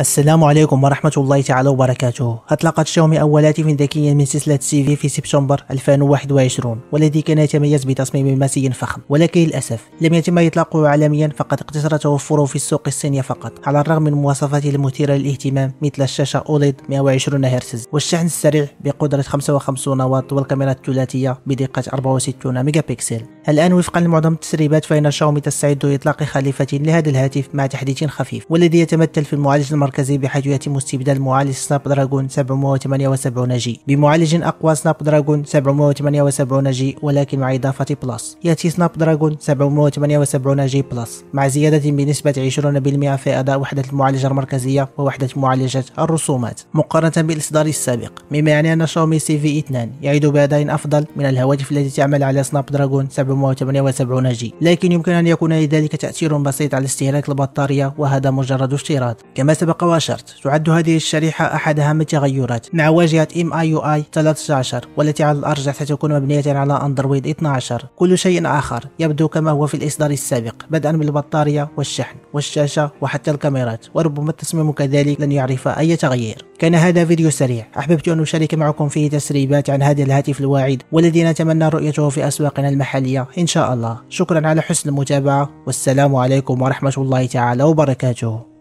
السلام عليكم ورحمة الله تعالى وبركاته أطلقت شاومي أول هاتف ذكي من سلسلة سي في في سبتمبر 2021 والذي كان يتميز بتصميم ماسي فخم ولكن للأسف لم يتم إطلاقه عالميا فقد اقتصر توفره في السوق الصيني فقط على الرغم من مواصفاته المثيرة للاهتمام مثل الشاشة أوليد 120 هرتز والشحن السريع بقدرة 55 واط والكاميرا الثلاثية بدقة 64 ميجا بكسل الآن وفقا لمعظم التسريبات فإن شاومي تستعد لإطلاق خليفة لهذا الهاتف مع تحديث خفيف والذي يتمثل في المعالج المركزي بحيث يتم استبدال معالج سناب دراجون 778 جي بمعالج أقوى سناب دراجون 778 جي ولكن مع إضافة بلس يأتي سناب دراجون 778 جي بلس مع زيادة بنسبة 20% في أداء وحدة المعالجة المركزية ووحدة معالجة الرسومات مقارنة بالإصدار السابق مما يعني أن شاومي سي في 2 يعيد بأداء أفضل من الهواتف التي تعمل على سناب دراجون 778 جي لكن يمكن أن يكون لذلك تأثير بسيط على استهلاك البطارية وهذا مجرد اشتراط كما سبق واشرت تعد هذه الشريحة أحد أهم التغيرات مع واجهة MIUI 13 والتي على الأرجح ستكون مبنية على أندرويد 12 كل شيء آخر يبدو كما هو في الإصدار السابق بدءا بالبطارية والشحن والشاشة وحتى الكاميرات وربما التصميم كذلك لن يعرف أي تغيير كان هذا فيديو سريع أحببت أن أشارك معكم فيه تسريبات عن هذا الهاتف الواعد والذي نتمنى رؤيته في أسواقنا المحلية إن شاء الله شكرا على حسن المتابعة والسلام عليكم ورحمة الله تعالى وبركاته